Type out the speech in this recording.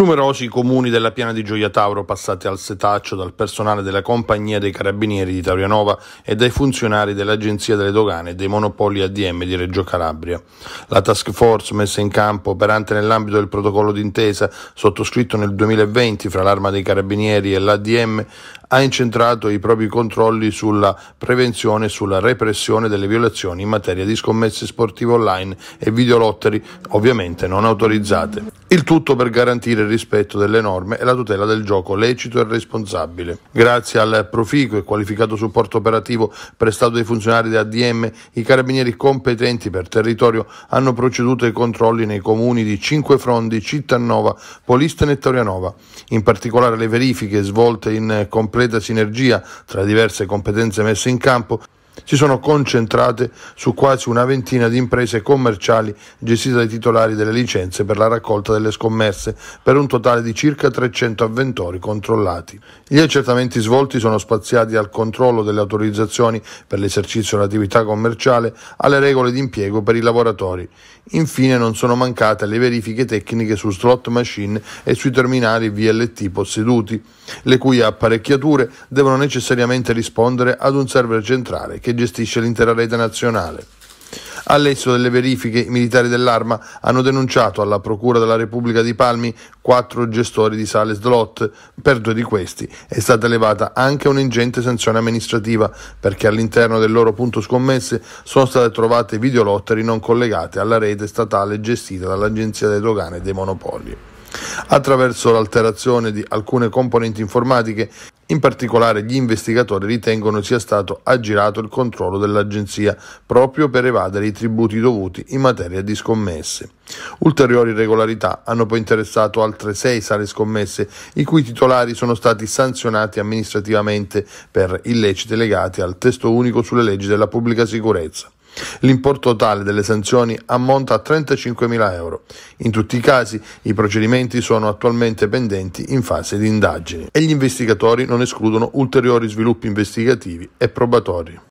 Numerosi comuni della piana di Gioia Tauro passati al setaccio dal personale della compagnia dei carabinieri di Taurianova e dai funzionari dell'Agenzia delle Dogane e dei monopoli ADM di Reggio Calabria. La task force messa in campo, operante nell'ambito del protocollo d'intesa sottoscritto nel 2020 fra l'Arma dei Carabinieri e l'ADM, ha incentrato i propri controlli sulla prevenzione e sulla repressione delle violazioni in materia di scommesse sportive online e videolotteri, ovviamente non autorizzate. Il tutto per garantire il rispetto delle norme e la tutela del gioco lecito e responsabile. Grazie al proficuo e qualificato supporto operativo prestato dai funzionari della ADM, i carabinieri competenti per territorio hanno proceduto ai controlli nei comuni di Cinque Frondi, Cittanova, Polistene e Torianova. In particolare le verifiche svolte in complesso completa sinergia tra le diverse competenze messe in campo si sono concentrate su quasi una ventina di imprese commerciali gestite dai titolari delle licenze per la raccolta delle scommesse, per un totale di circa 300 avventori controllati. Gli accertamenti svolti sono spaziati al controllo delle autorizzazioni per l'esercizio dell'attività commerciale, alle regole di impiego per i lavoratori. Infine non sono mancate le verifiche tecniche su slot machine e sui terminali VLT posseduti, le cui apparecchiature devono necessariamente rispondere ad un server centrale che gestisce l'intera rete nazionale. All'esito delle verifiche, i militari dell'arma hanno denunciato alla Procura della Repubblica di Palmi quattro gestori di sale slot. Per due di questi è stata elevata anche un'ingente sanzione amministrativa perché all'interno del loro punto scommesse sono state trovate videolotteri non collegate alla rete statale gestita dall'Agenzia delle Dogane e dei Monopoli. Attraverso l'alterazione di alcune componenti informatiche, in particolare gli investigatori ritengono sia stato aggirato il controllo dell'agenzia proprio per evadere i tributi dovuti in materia di scommesse. Ulteriori irregolarità hanno poi interessato altre sei sale scommesse i cui titolari sono stati sanzionati amministrativamente per illeciti legati al testo unico sulle leggi della pubblica sicurezza. L'importo totale delle sanzioni ammonta a 35.000 euro. In tutti i casi i procedimenti sono attualmente pendenti in fase di indagini e gli investigatori non escludono ulteriori sviluppi investigativi e probatori.